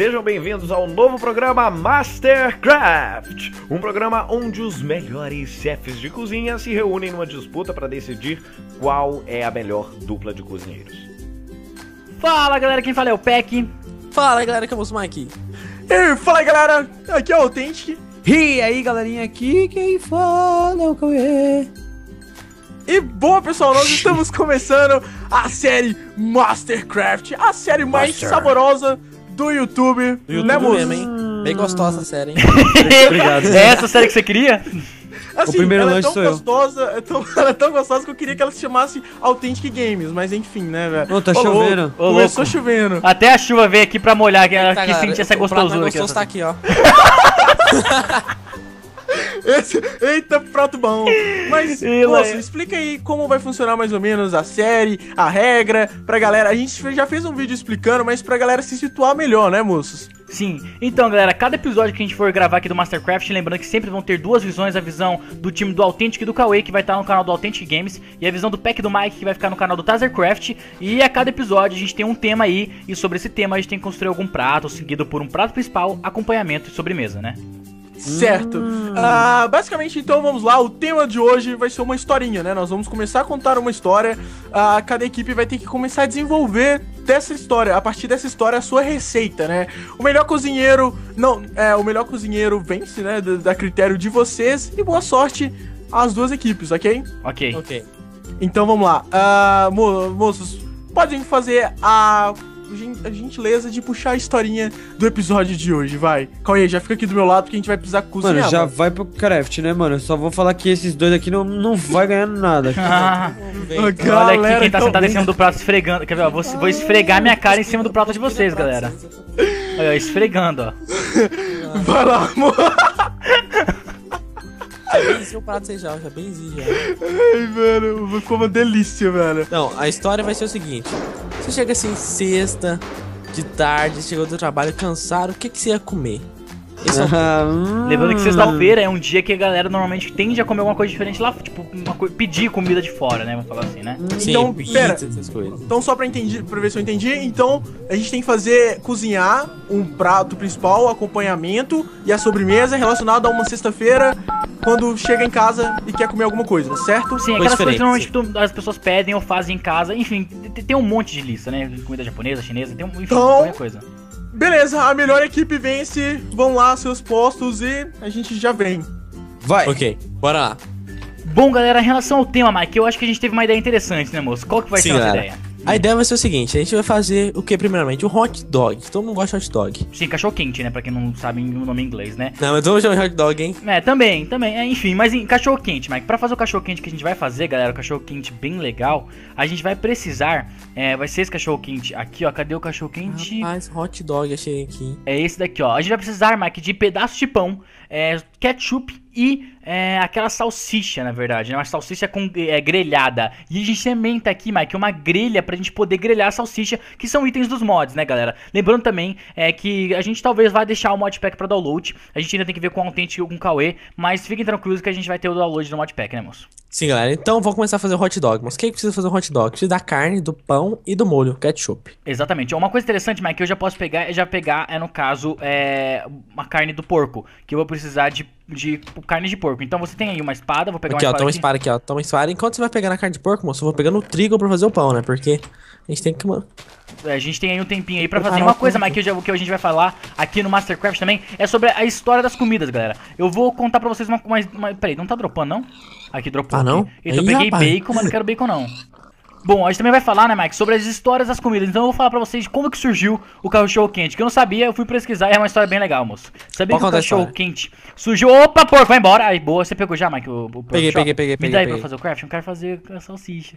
Sejam bem-vindos ao novo programa Mastercraft, um programa onde os melhores chefes de cozinha se reúnem numa disputa para decidir qual é a melhor dupla de cozinheiros. Fala galera, quem fala é o Peck. Fala galera, que é o Mike. E fala galera, aqui é o Authentic. E aí galerinha, aqui quem fala é o Cauê. E boa pessoal, nós estamos começando a série Mastercraft, a série mais Master. saborosa do YouTube. Do YouTube Lemos. mesmo, hein? Bem gostosa a série, hein? Obrigado. É essa série que você queria? Assim, o primeiro ela é tão gostosa, é tão, ela é tão gostosa que eu queria que ela se chamasse Authentic Games, mas enfim, né, velho? Ô, tá chovendo. Ô, começou chovendo. Até a chuva veio aqui pra molhar, que, Eita, que sentia essa gostosura. O gostoso tá aqui, ó. Esse, eita, prato bom. Mas, moço, é. explica aí como vai funcionar mais ou menos a série, a regra, pra galera. A gente já fez um vídeo explicando, mas pra galera se situar melhor, né, moços? Sim. Então, galera, cada episódio que a gente for gravar aqui do Mastercraft, lembrando que sempre vão ter duas visões, a visão do time do Authentic e do Cauê, que vai estar no canal do Authentic Games, e a visão do Pack do Mike, que vai ficar no canal do Tazercraft. E a cada episódio a gente tem um tema aí, e sobre esse tema a gente tem que construir algum prato, seguido por um prato principal, acompanhamento e sobremesa, né? Certo. Hum. Ah, basicamente, então vamos lá. O tema de hoje vai ser uma historinha, né? Nós vamos começar a contar uma história. Uh, cada equipe vai ter que começar a desenvolver dessa história, a partir dessa história, a sua receita, né? O melhor cozinheiro. Não, é, o melhor cozinheiro vence, né? Da, da critério de vocês. E boa sorte às duas equipes, ok? Ok. Ok. Então vamos lá. Ah, mo moços, podem fazer a a gentileza de puxar a historinha do episódio de hoje, vai. Cauê, já fica aqui do meu lado que a gente vai precisar cozinhar. Mano, já mano. vai pro craft, né, mano? Eu só vou falar que esses dois aqui não, não vai ganhar nada. ah, Olha galera, aqui quem tá então sentado bem. em cima do prato esfregando. Quer ver? Ó, vou, vou esfregar minha cara em cima do prato de vocês, galera. Olha, ó, esfregando, ó. Vai lá, amor. Já benzi o prato vocês já, já benzi já. Ai, mano, ficou uma delícia, velho. Não, a história vai ser o seguinte. Você chega assim, sexta, de tarde, chegou do trabalho cansado, o que, que você ia comer? Uhum. Lembrando que sexta-feira é um dia que a galera normalmente tende a comer alguma coisa diferente lá, tipo, co pedir comida de fora, né? Vamos falar assim, né? Sim, então, pera, Então, só pra, entender, pra ver se eu entendi, então a gente tem que fazer cozinhar um prato principal, o acompanhamento e a sobremesa relacionada a uma sexta-feira quando chega em casa e quer comer alguma coisa, certo? Sim, aquelas coisas que normalmente que tu, as pessoas pedem ou fazem em casa, enfim, tem um monte de lista, né? Comida japonesa, chinesa, tem um, enfim, então, qualquer coisa. Beleza, a melhor equipe vence, vão lá seus postos e a gente já vem. Vai. Ok, bora lá. Bom, galera, em relação ao tema, Mike, eu acho que a gente teve uma ideia interessante, né, moço? Qual que vai Sim, ser a nossa ideia? A ideia vai ser o seguinte: a gente vai fazer o que primeiramente? Um hot dog. Todo mundo gosta de hot dog. Sim, cachorro quente, né? Pra quem não sabe o nome em inglês, né? Não, mas vamos chamar de hot dog, hein? É, também, também. É, enfim, mas em, cachorro quente, Mike. Pra fazer o cachorro quente que a gente vai fazer, galera, o cachorro quente bem legal, a gente vai precisar. É, vai ser esse cachorro quente aqui, ó. Cadê o cachorro quente? Rapaz, hot dog, achei aqui. É esse daqui, ó. A gente vai precisar, Mike, de pedaços de pão, é, ketchup e é, aquela salsicha, na verdade, né? Uma salsicha com, é, grelhada. E a gente sementa aqui, Mike, uma grelha pra gente poder grelhar a salsicha, que são itens dos mods, né, galera? Lembrando também é, que a gente talvez vai deixar o modpack pra download. A gente ainda tem que ver com o Authentic ou com o Cauê, mas fiquem tranquilos que a gente vai ter o download do modpack, né, moço? Sim, galera. Então, vou começar a fazer o hot dog. Mas o que, é que precisa fazer o hot dog? Precisa da carne, do pão e do molho ketchup. Exatamente. Uma coisa interessante, Mike, que eu já posso pegar, é já pegar é, no caso, é, uma carne do porco, que eu vou precisar de, de carne de porco porco. Então você tem aí uma espada, vou pegar aqui, uma ó, espada. Toma aqui, espada aqui, ó. Toma espada. Enquanto você vai pegar na carne de porco, moço, eu vou pegando o trigo pra fazer o pão, né? Porque a gente tem que. É, a gente tem aí um tempinho aí pra fazer uma coisa, mas que, já, que a gente vai falar aqui no Mastercraft também é sobre a história das comidas, galera. Eu vou contar pra vocês uma. uma, uma peraí, não tá dropando, não? Aqui dropou. Ah, não? Aqui. Então Aí, eu peguei rapaz. bacon, mas não quero bacon, não. Bom, a gente também vai falar, né, Mike, sobre as histórias das comidas. Então eu vou falar pra vocês como que surgiu o cachorro quente. Que eu não sabia, eu fui pesquisar e é uma história bem legal, moço. Sabia Qual que o cachorro quente surgiu. Opa, porco, vai embora. Aí, boa, você pegou já, Mike, o, o Peguei, peguei, peguei, peguei. Me dá aí peguei. pra fazer o craft? Eu quero fazer a salsicha.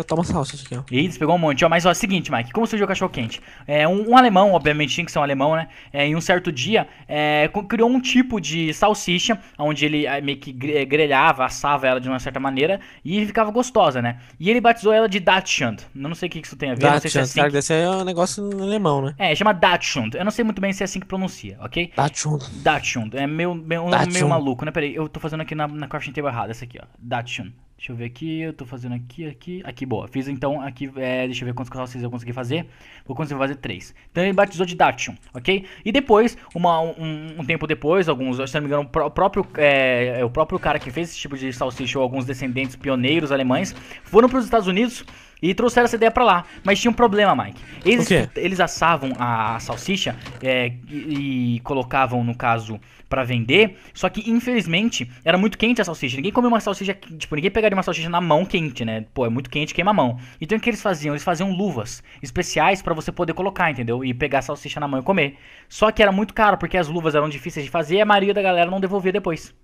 Já toma salsa isso aqui, ó. Ih, pegou um monte. Ó, mas ó, é o seguinte, Mike, como surgiu o cachorro quente? É, um, um alemão, obviamente tinha que ser um alemão, né? É, em um certo dia, é, criou um tipo de salsicha, onde ele é, meio que é, grelhava, assava ela de uma certa maneira e ficava gostosa, né? E ele batizou ela de Datschand. Não sei o que isso tem a ver, Datschand, não sei se é assim. Cara, esse é um negócio alemão, né? É, chama Datschund. Eu não sei muito bem se é assim que pronuncia, ok? Datschund. Datschund. É meio, meio, meio maluco, né? Peraí, eu tô fazendo aqui na, na caixa errada, essa aqui, ó. Datschund. Deixa eu ver aqui, eu tô fazendo aqui, aqui, aqui, boa. Fiz então aqui, é, deixa eu ver quantos carroceis eu consegui fazer. Vou conseguir fazer três. Então ele batizou de Datium, ok? E depois, uma, um, um, tempo depois, alguns, se não me engano, o próprio, é, é, o próprio cara que fez esse tipo de salsicha ou alguns descendentes pioneiros alemães foram para os Estados Unidos e trouxeram essa ideia pra lá. Mas tinha um problema, Mike. Eles, eles assavam a salsicha é, e, e colocavam, no caso, para vender. Só que, infelizmente, era muito quente a salsicha. Ninguém comia uma salsicha. Tipo, ninguém pegaria uma salsicha na mão quente, né? Pô, é muito quente, queima a mão. Então o que eles faziam? Eles faziam luvas especiais para você poder colocar, entendeu? E pegar a salsicha na mão e comer. Só que era muito caro, porque as luvas eram difíceis de fazer e a maioria da galera não devolvia depois.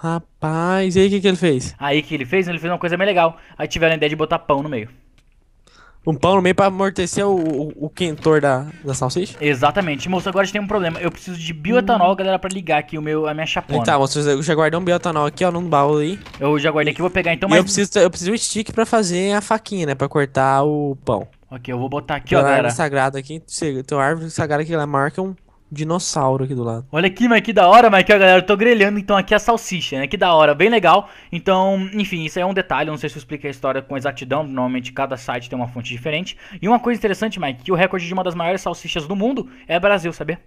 Rapaz, e aí o que, que ele fez? Aí o que ele fez? Ele fez uma coisa bem legal. Aí tiveram a ideia de botar pão no meio. Um pão no meio pra amortecer o, o, o quentor da, da salsicha? Exatamente. Moço, agora a gente tem um problema. Eu preciso de bioetanol, galera, pra ligar aqui o meu, a minha chapona. Tá, moço, eu já guardei um bioetanol aqui, ó, num baú aí. Eu já guardei aqui, vou pegar então, mas... Eu preciso, eu preciso de um stick pra fazer a faquinha, né, pra cortar o pão. Ok, eu vou botar aqui, Tem ó, galera. árvore sagrada aqui, tem uma árvore sagrada aqui, ela é marca um dinossauro aqui do lado. Olha aqui, mas que da hora, Mike que galera, eu tô grelhando então aqui a salsicha, né? Que da hora, bem legal. Então, enfim, isso aí é um detalhe, não sei se eu expliquei a história com exatidão, normalmente cada site tem uma fonte diferente. E uma coisa interessante, Mike, que o recorde de uma das maiores salsichas do mundo é Brasil, sabia?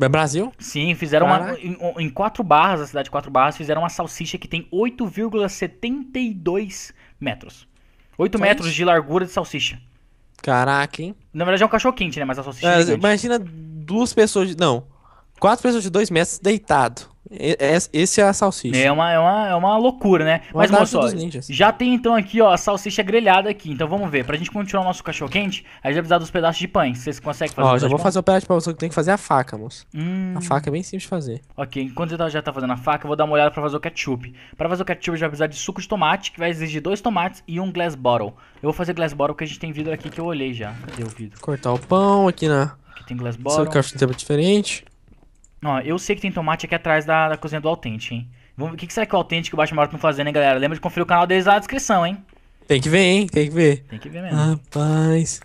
É Brasil? Sim, fizeram Caraca. uma. Em, em quatro barras, a cidade de quatro barras, fizeram uma salsicha que tem 8,72 metros. 8 Só metros isso? de largura de salsicha. Caraca, hein? Na verdade é um cachorro quente, né? Mas a salsicha é, é Imagina duas pessoas. Não. Quatro pessoas de dois metros deitado. É, esse é a salsicha. É uma, é uma, é uma loucura, né? Mas, moço, já tem então aqui, ó, a salsicha grelhada aqui. Então vamos ver. Pra gente continuar o nosso cachorro quente, a gente vai precisar dos pedaços de pães. Vocês conseguem fazer? Ó, já vou fazer o pedaço de você que tem que fazer a faca, moço. Hum. A faca é bem simples de fazer. Ok, enquanto você tá, já tá fazendo a faca, eu vou dar uma olhada pra fazer o ketchup. Pra fazer o ketchup, a gente vai precisar de suco de tomate, que vai exigir dois tomates e um glass bottle. Eu vou fazer glass bottle porque a gente tem vidro aqui que eu olhei já. Cadê o vidro? Cortar o pão aqui na Aqui tem glass bottom. É que eu acho um tema diferente? Ó, eu sei que tem tomate aqui atrás da, da cozinha do Authentic, hein. Vamos, o que, que será que o Authentic e o Baixo Maroto estão fazendo, hein, galera? Lembra de conferir o canal deles lá na descrição, hein. Tem que ver, hein? Tem que ver. Tem que ver mesmo. Rapaz.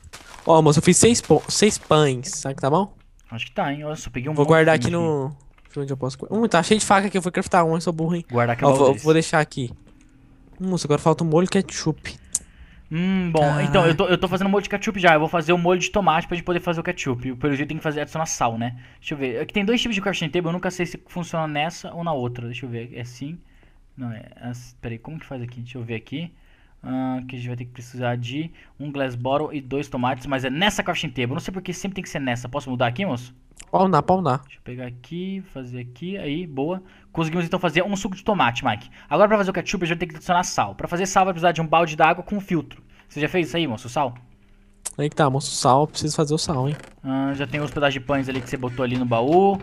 Ó, moço, eu fiz seis, seis pães. Será que tá bom? Acho que tá, hein? Olha só, peguei um Vou guardar aqui no... Onde eu posso... Hum, tá cheio de faca aqui. Eu vou craftar um, eu sou burro, hein? Guardar aqui é Ó, vou, vou deixar aqui. Hum, moço, agora falta um molho ketchup. Hum, bom, Caraca. Tá. então eu tô, eu tô fazendo molho de ketchup já. Eu vou fazer o molho de tomate pra gente poder fazer o ketchup. Pelo jeito tem que fazer adicionar sal, né? Deixa eu ver. Aqui é tem dois tipos de crafting table, eu nunca sei se funciona nessa ou na outra. Deixa eu ver. É assim. Não, é. As, peraí, como que faz aqui? Deixa eu ver aqui. Uh, que a gente vai ter que precisar de um glass bottle e dois tomates, mas é nessa crafting table. Não sei porque sempre tem que ser nessa. Posso mudar aqui, moço? Paunar, paunar. Deixa eu pegar aqui, fazer aqui, aí, boa. Conseguimos então fazer um suco de tomate, Mike. Agora pra fazer o ketchup a gente tem que adicionar sal. Pra fazer sal vai precisar de um balde d'água com um filtro. Você já fez isso aí, moço, sal? Aí que tá, moço, sal, preciso fazer o sal, hein. Ah, já tem os pedaços de pães ali que você botou ali no baú.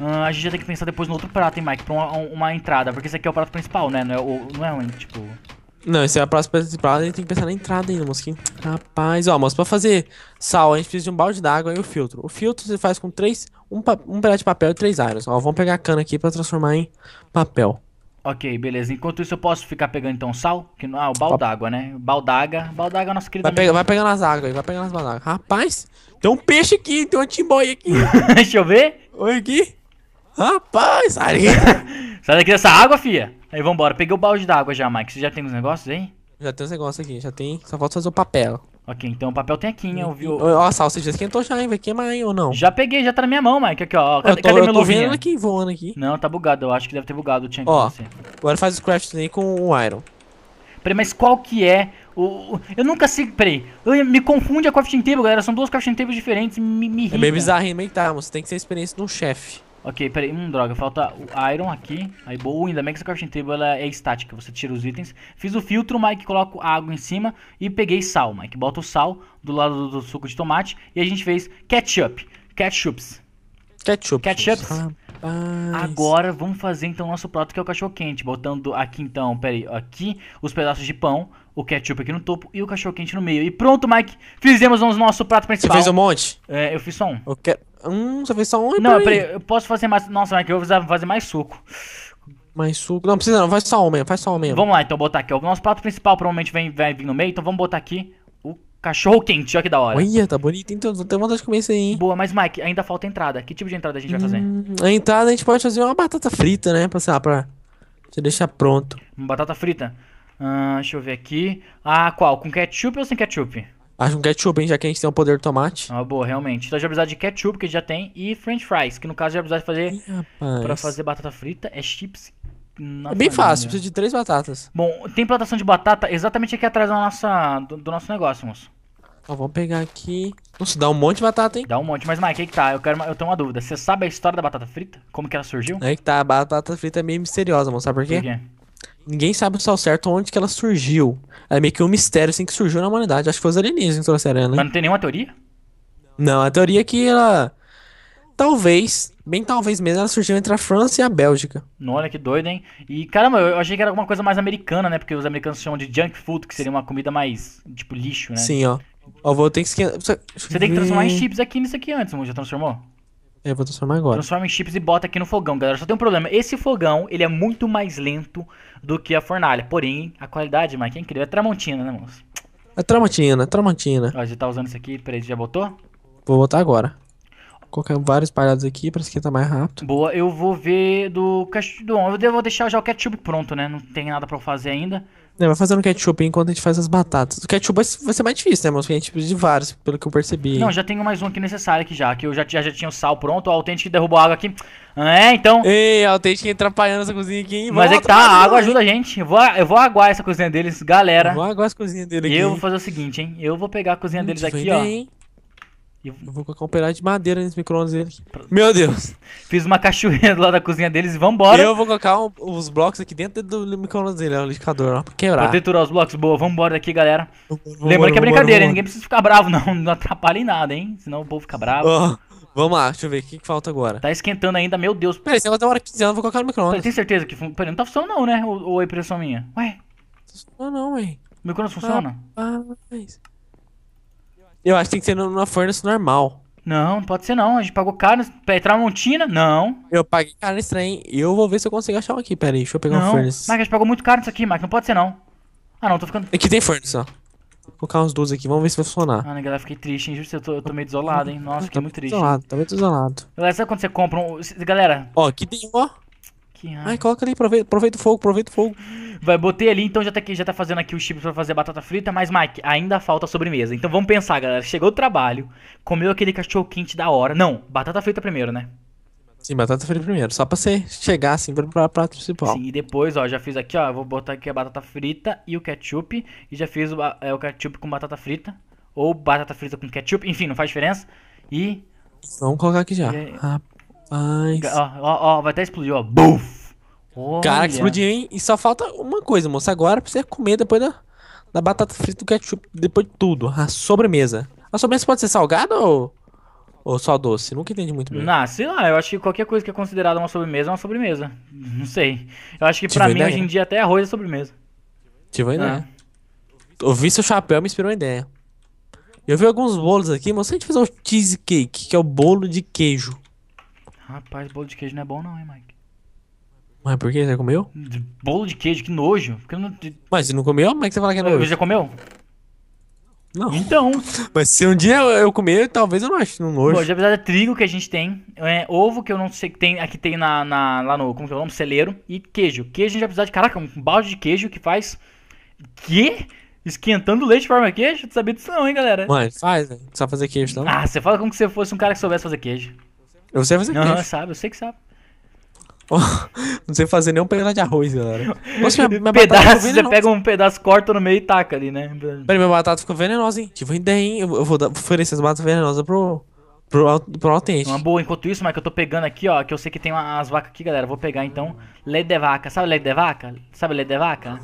Ah, a gente já tem que pensar depois no outro prato, hein, Mike, pra uma, uma entrada. Porque esse aqui é o prato principal, né, não é, o, não é um, tipo... Não, isso é a próxima temporada, a gente tem que pensar na entrada ainda, mosquinho. Rapaz, ó, mas pra fazer sal, a gente precisa de um balde d'água e o filtro. O filtro você faz com três, um, um pedaço de papel e três áreas. Ó, vamos pegar a cana aqui pra transformar em papel. Ok, beleza. Enquanto isso eu posso ficar pegando então sal? Que, ah, o balde d'água, né? Balde d'água, balde d'água é nosso querido vai, pega, vai pegando as águas, vai pegando as águas. Rapaz, tem um peixe aqui, tem um timbói aqui. Deixa eu ver. Oi, aqui. Rapaz, sai daqui. sai daqui dessa água, fia. Aí vambora. Peguei o balde d'água já, Mike. Você já tem os negócios aí? Já tem os negócios aqui, já tem. Só falta fazer o papel. Ok, então o papel tem aqui, hein? Eu vi o... Ó, a já esquentou já, hein? Vai queimar aí ou não? Já peguei, já tá na minha mão, Mike. Aqui, ó. Cadê, eu tô, cadê eu tô vendo aqui, voando aqui. Não, tá bugado. Eu acho que deve ter bugado o Champion. Ó, agora faz o craft aí com o Iron. Peraí, mas qual que é o... Eu nunca sei... Peraí. Eu, me confunde a crafting table, galera. São duas crafting tables diferentes. Me, me É meio bizarro, hein? tá, você tem que ter experiência de um chefe. Ok, peraí. Hum, droga. Falta o Iron aqui. Aí, boa. Ainda bem que essa crafting table ela é estática. Você tira os itens. Fiz o filtro, Mike. Coloco água em cima. E peguei sal, Mike. Bota o sal do lado do, suco de tomate. E a gente fez ketchup. Ketchups. Ketchup. Ketchups. Rapaz. Agora vamos fazer então o nosso prato que é o cachorro quente. Botando aqui então, peraí. Aqui os pedaços de pão. O ketchup aqui no topo e o cachorro quente no meio. E pronto, Mike. Fizemos o nosso prato principal. Você fez um monte? É, eu fiz só um. Eu quero... Hum, você fez só um e Não, peraí, eu posso fazer mais. Nossa, mas que eu vou fazer mais suco. Mais suco. Não, precisa não, faz só um mesmo, faz só um mesmo. Vamos lá, então, botar aqui. O nosso prato principal provavelmente vem, vai vir no meio, então vamos botar aqui o cachorro quente, olha que da hora. Olha, tá bonito, então tem vontade de comer isso aí, hein? Boa, mas Mike, ainda falta entrada. Que tipo de entrada a gente hum, vai fazer? Hum, a entrada a gente pode fazer uma batata frita, né? Pra, sei lá, pra você deixar pronto. Batata frita? Ah, deixa eu ver aqui. Ah, qual? Com ketchup ou sem ketchup? Acho um ketchup, hein, já que a gente tem o poder do tomate. Uma ah, boa, realmente. Então já precisar de ketchup, que já tem, e french fries, que no caso já precisar de fazer... Ih, pra fazer batata frita, é chips é bem família. fácil, precisa de três batatas. Bom, tem plantação de batata exatamente aqui atrás da nossa, do, do nosso negócio, moço. Ó, vamos pegar aqui. Nossa, dá um monte de batata, hein? Dá um monte, mas Mike, aí que tá, eu, quero, eu tenho uma dúvida. Você sabe a história da batata frita? Como que ela surgiu? Aí é que tá, a batata frita é meio misteriosa, moço, sabe por quê? Por quê? ninguém sabe sal certo onde que ela surgiu. É meio que um mistério assim que surgiu na humanidade. Acho que foi os alienígenas que trouxeram ela. Né? Mas não tem nenhuma teoria? Não, a teoria é que ela. Talvez, bem talvez mesmo, ela surgiu entre a França e a Bélgica. Olha que doido, hein? E caramba, eu achei que era alguma coisa mais americana, né? Porque os americanos chamam de junk food, que seria uma comida mais, tipo, lixo, né? Sim, ó. Ó, vou ter que esquentar. Você tem que transformar em chips aqui nisso aqui antes, já transformou? Eu é, vou transformar agora. Transforma em chips e bota aqui no fogão, galera. Só tem um problema. Esse fogão, ele é muito mais lento do que a fornalha. Porém, a qualidade, Mike, é incrível. É tramontina, né, moço? É tramontina, tramontina. Ó, a gente tá usando isso aqui. Peraí, já botou? Vou botar agora. Colocar vários palhados aqui pra esquentar mais rápido. Boa, eu vou ver do... do... Eu vou deixar já o ketchup pronto, né? Não tem nada pra eu fazer ainda. É, vai fazendo ketchup enquanto a gente faz as batatas. O ketchup vai ser mais difícil, né, mano? Porque a gente precisa de vários, pelo que eu percebi. Não, já tenho mais um aqui necessário aqui já, que eu já, já, já tinha o sal pronto, o autêntico derrubou a água aqui. É, então... Ei, autêntico atrapalhando essa cozinha aqui, hein? Mas Volta, é que tá, a água ajuda a gente. Eu vou, eu vou aguar essa cozinha deles, galera. Eu vou aguar essa cozinha dele aqui. Eu vou fazer o seguinte, hein? Eu vou pegar a cozinha hum, deles aqui, ó. Eu vou colocar um pedaço de madeira nesse micro-ondas deles. Meu Deus! Fiz uma cachoeira lá da cozinha deles e vambora. Eu vou colocar um, os blocos aqui dentro do micro-ondas dele, é o liquidificador, ó, pra quebrar. Vou deturar os blocos, boa, vambora daqui, galera. Vambora, que é brincadeira, hein? ninguém precisa ficar bravo, não. Não atrapalha em nada, hein? Senão o povo fica bravo. Oh, vamos lá, deixa eu ver, o que, que falta agora? Tá esquentando ainda, meu Deus. Peraí, se ela der uma hora que eu vou colocar no micro-ondas. Tem certeza que... Peraí, não tá funcionando não, né? Ou, ou é impressão minha? Ué? Não, tá não, ué. O micro-ondas funciona? Ah, mas... Eu acho que tem que ser numa Furnace normal. Não, pode ser não. A gente pagou caro. É Montina? Não. Eu paguei caro nesse trem. Eu vou ver se eu consigo achar um aqui. Pera aí, deixa eu pegar não. um Furnace. Mike, a gente pagou muito caro nisso aqui, Mike. Não pode ser não. Ah, não, tô ficando. Aqui tem Furnace, ó. Vou colocar uns 12 aqui, vamos ver se vai funcionar. Ah, galera, fiquei triste, hein? Justo, eu tô, eu tô meio desolado, hein? Nossa, fiquei tá muito triste. Desolado, tô tá meio desolado. Galera, sabe quando você compra um. Galera. Ó, aqui tem, ó. Ai, coloca ali, aproveita, aproveita o fogo, aproveita o fogo. Vai, botei ali, então já tá, aqui, já tá fazendo aqui os chips pra fazer batata frita, mas, Mike, ainda falta sobremesa. Então vamos pensar, galera. Chegou o trabalho, comeu aquele cachorro quente da hora. Não, batata frita primeiro, né? Sim, batata frita primeiro, só pra você chegar assim pra, pra prato principal. Sim, e depois, ó, já fiz aqui, ó, vou botar aqui a batata frita e o ketchup, e já fiz o, é, o ketchup com batata frita, ou batata frita com ketchup, enfim, não faz diferença. E... Vamos colocar aqui já. E... Ai. Ó, ó, ó, vai até explodir, ó. Buf! Cara, que explodiu, hein? E só falta uma coisa, moça. Agora pra você comer depois da, da batata frita do ketchup, depois de tudo. A sobremesa. A sobremesa pode ser salgada ou, ou só doce? Nunca entendi muito bem. Não, ah, sei lá, eu acho que qualquer coisa que é considerada uma sobremesa é uma sobremesa. Não sei. Eu acho que Tive pra mim ideia. hoje em dia até arroz é sobremesa. Tive uma ah. ideia. É. Ouvi seu chapéu me inspirou uma ideia. Eu vi alguns bolos aqui, mas se a gente fizer um cheesecake, que é o bolo de queijo. Rapaz, bolo de queijo não é bom não, hein, Mike? Mas por que? Você comeu? Bolo de queijo, que nojo. Porque não... Mas você não comeu? Como é que você fala que é nojo? Você já comeu? Não. Então. Mas se um dia eu, comer, talvez eu não ache no nojo. Hoje, precisar de trigo que a gente tem, é, ovo que eu não sei que tem, aqui tem na, na, lá no, como que é o nome? Celeiro, e queijo. Queijo a gente vai precisar de, caraca, um balde de queijo que faz, que? Esquentando leite forma queijo? Tu sabia disso não, hein, galera? mas faz, né? Sabe fazer queijo, não? Ah, você fala como se você fosse um cara que soubesse fazer queijo. Eu sei fazer não, queijo. Não, sabe, eu sei que sabe. não sei fazer nem um pedaço de arroz, galera. Nossa, minha, minha pedaço, você pega um pedaço, corta no meio e taca ali, né? Peraí, minha batata ficou venenosa, hein? Te vender, hein? Eu, eu vou oferecer as batatas venenosas pro, Pro, protege. Uma boa. Enquanto isso, Mike, eu tô pegando aqui, ó. Que eu sei que tem umas vacas aqui, galera. Vou pegar então. Leite de vaca. Sabe leite de vaca? Sabe leite de vaca?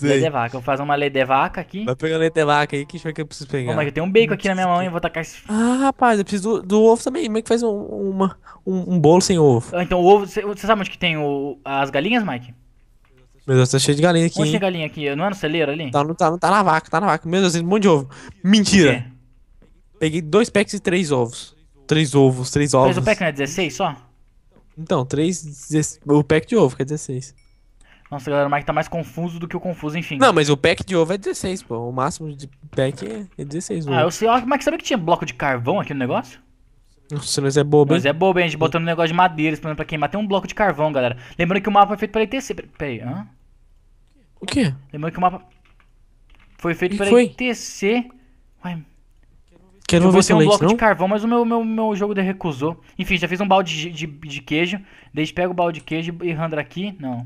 leite de vaca. vou fazer uma leite de vaca aqui. Vai pegar leite de vaca aí. Que show que eu preciso pegar? Ô, Mike, eu tenho um bacon aqui na minha mão e vou tacar esse. Ah, rapaz, eu preciso do, do ovo também. Como é que faz um, uma, um, um, bolo sem ovo? Ah, então, o ovo. Você sabe onde que tem o, as galinhas, Mike? Meu Deus, tá cheio de galinha aqui. Onde tem é galinha aqui? Não é no celeiro ali? Tá, não, tá, não, tá na vaca, tá na vaca. Meu Deus, tem um monte de ovo. Mentira! Peguei dois packs e três ovos. Três ovos, três ovos. Mas o pack não é 16 só? Então, três. O pack de ovo que é 16. Nossa, galera, o Mike tá mais confuso do que o confuso, enfim. Não, mas o pack de ovo é 16, pô. O máximo de pack é, 16. É 16 Ah, eu sei, ó, Mike, sabia que tinha bloco de carvão aqui no negócio? Nossa, nós é bobo, hein? Mas é bobo, hein? A gente botando um negócio de madeira, esperando pra queimar. Tem um bloco de carvão, galera. Lembrando que o mapa foi feito pra ETC. Pera- Peraí, hã? O quê? Lembrando que o mapa foi feito Que pela foi? Ué. Uai, Quero eu não eu um leite, bloco não? de carvão, mas o meu, meu, meu jogo de recusou. Enfim, já fiz um balde de, de, de queijo. Daí pega o balde de queijo e randra aqui. Não.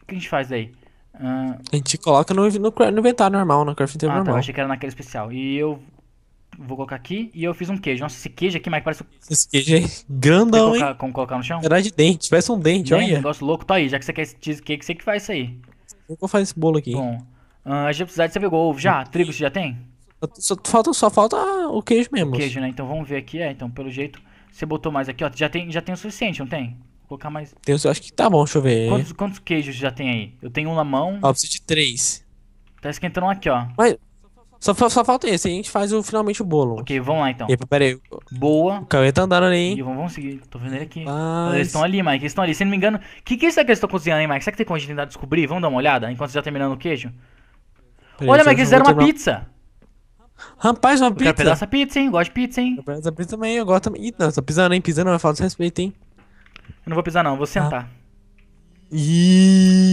O que a gente faz daí? Uh... Ah, a gente coloca no, no, no inventário normal, no crafting ah, normal. Tá, eu achei que era naquele especial. E eu vou colocar aqui e eu fiz um queijo. Nossa, esse queijo aqui, Mike, parece. Esse queijo é grandão, colocar, hein? Como colocar no chão? Era de dente, parece um dente, dente né, olha. Um negócio louco, tá aí. Já que você quer esse cheesecake, você que faz isso aí. Eu vou fazer esse bolo aqui. Bom, uh, a gente precisa de você pegou ovo já? Trigo você já tem? Só falta, só falta ah, o queijo mesmo. O queijo, né? Então vamos ver aqui. É, então pelo jeito você botou mais aqui, ó. Já tem, já tem o suficiente, não tem? Vou colocar mais. Tem, eu acho que tá bom, deixa eu ver. Quantos, quantos queijos já tem aí? Eu tenho um na mão. Ó, preciso de três. Tá esquentando aqui, ó. Mas só, só falta esse, aí a gente faz o, finalmente o bolo. Ok, vamos lá então. Epa, pera aí. Boa. O Cauê tá andando ali, hein? E vamos, vamos seguir. Tô vendo ele aqui. Mas... Eles estão ali, Mike. Eles estão ali. Se não me engano, o que, que isso que eles estão cozinhando, hein, Mike? Será que tem como a gente tentar descobrir? Vamos dar uma olhada enquanto já terminando o queijo? Pera Olha, aí, Mike, eles fizeram uma terminar. pizza. Rapaz, uma pizza. Eu quero pegar pizza, hein? Gosto de pizza, hein? Eu quero pizza também, eu gosto também. Ih, não, tô pisando, hein? Pisando não, é falta de respeito, hein? Eu não vou pisar, não, vou ah. sentar. Ah.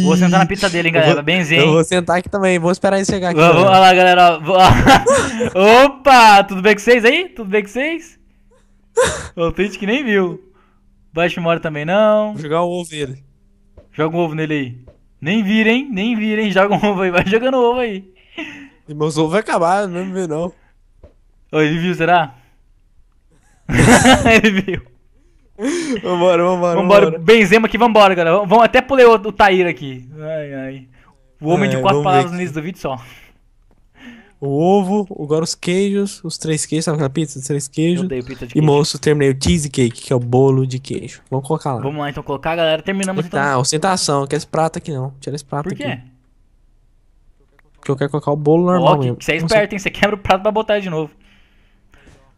Vou sentar na pizza dele, hein, galera. vou, Benzinho. Eu vou sentar aqui também, vou esperar ele chegar aqui. Vamos lá, galera. Opa! Tudo bem com vocês aí? Tudo bem com vocês? o Twitch que nem viu. Baixo mora também não. Vou jogar o um ovo nele. Joga um ovo nele aí. Nem vira, hein? Nem vira, hein? Joga um ovo aí. Vai jogando ovo aí. E meu ovo vai acabar, não viu não. ele viu, será? ele viu. Vambora, vambora, vambora. vambora. Benzema aqui, vambora, galera. Vamos até pular o, o Tair aqui. Ai, ai. O homem é, de quatro palavras no início do vídeo só. O ovo, agora os queijos, os três queijos, sabe aquela pizza os três queijos? Eu dei pizza de queijo. E moço, terminei o cheesecake, que é o bolo de queijo. Vamos colocar lá. Vamos lá então colocar, galera. Terminamos Eita, então. Tá, ostentação, quer é esse prato aqui não. Tira esse prato aqui. Por quê? aqui porque eu quero colocar o bolo normal. Ó, que, você é esperto, hein? Você quebra o prato pra botar de novo.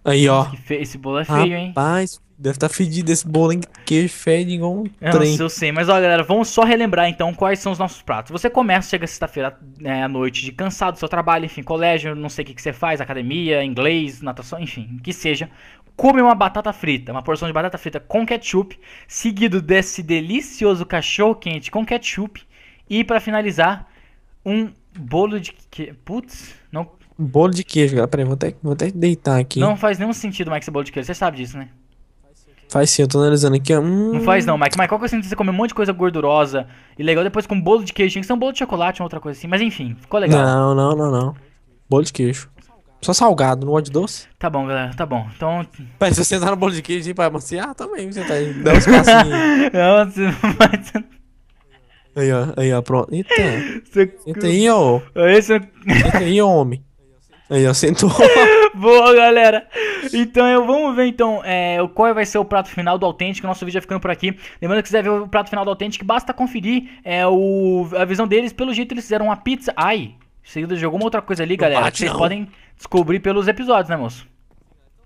Aí, ó. Esse bolo é feio, hein? Rapaz, deve estar tá fedido esse bolo, hein? Queijo fede igual um eu trem. Não, eu sei, mas ó, galera, vamos só relembrar então quais são os nossos pratos. Você começa, chega sexta-feira né, à noite de cansado do seu trabalho, enfim, colégio, não sei o que, que você faz, academia, inglês, natação, enfim, que seja. Come uma batata frita, uma porção de batata frita com ketchup, seguido desse delicioso cachorro quente com ketchup. E para finalizar, um Bolo de que. Putz, não. Bolo de queijo, galera. Peraí, vou até, vou até deitar aqui. Não faz nenhum sentido, Mike, esse bolo de queijo. Você sabe disso, né? Faz sim, eu tô analisando aqui. Hum... Não faz não, Mike. Mike, qual que é o sentido de você comer um monte de coisa gordurosa e legal depois com bolo de queijo? Tem que ser um bolo de chocolate, ou outra coisa assim. Mas enfim, ficou legal. Não, não, não, não. Bolo de queijo. Só salgado, não gosto de doce? Tá bom, galera, tá bom. Então. Mas se você sentar no bolo de queijo e pra ah também você tá aí. Dá uns passinhos. não, você não vai. Aí, ó, aí, ó, pronto. Eita. Você... Senta aí, ó. Senta aí, homem. Aí, ó, sentou. Boa, galera. Então, eu, vamos ver, então, é, qual vai ser o prato final do Autêntico. Nosso vídeo vai ficando por aqui. Lembrando que se quiser ver o prato final do Autêntico, basta conferir é, o, a visão deles. Pelo jeito, eles fizeram uma pizza. Ai, seguida de alguma outra coisa ali, galera. Bate, vocês podem descobrir pelos episódios, né, moço?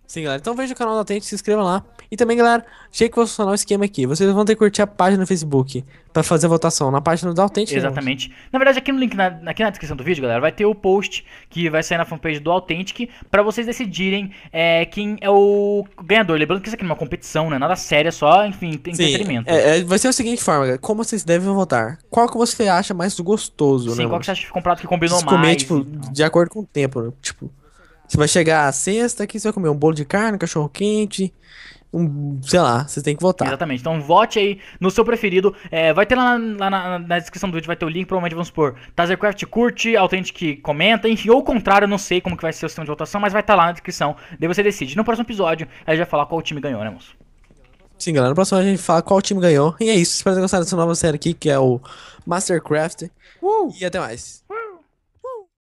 Sim, galera. Então veja o canal da Tente, se inscreva lá. E também, galera, achei que fosse funcionar o esquema aqui. Vocês vão ter que curtir a página no Facebook para fazer a votação na página da Autêntica. Exatamente. Né? Na verdade, aqui no link, na, aqui na descrição do vídeo, galera, vai ter o post que vai sair na fanpage do Authentic para vocês decidirem é, quem é o ganhador. Lembrando que isso aqui não é uma competição, né nada séria, é só, enfim, tem entretenimento. É, é, vai ser a seguinte forma, galera. Como vocês devem votar? Qual que você acha mais gostoso, Sim, né? Qual que você acha que ficou um prato que combinou mais? Comer, tipo, então? de acordo com o tempo, né? Tipo. Você vai chegar à sexta que você vai comer um bolo de carne, um cachorro quente, um, sei lá, você tem que votar. Exatamente. Então vote aí no seu preferido. É, vai ter lá, na, lá na, na, descrição do vídeo, vai ter o link, provavelmente vamos supor. Tazercraft curte, Authentic comenta, enfim, ou o contrário, não sei como que vai ser o sistema de votação, mas vai estar tá lá na descrição. Daí você decide. No próximo episódio, a gente vai falar qual time ganhou, né, moço? Sim, galera. No próximo a gente fala qual time ganhou. E é isso. Espero que tenham gostado dessa nova série aqui, que é o Mastercraft. Uh! E até mais. Uh!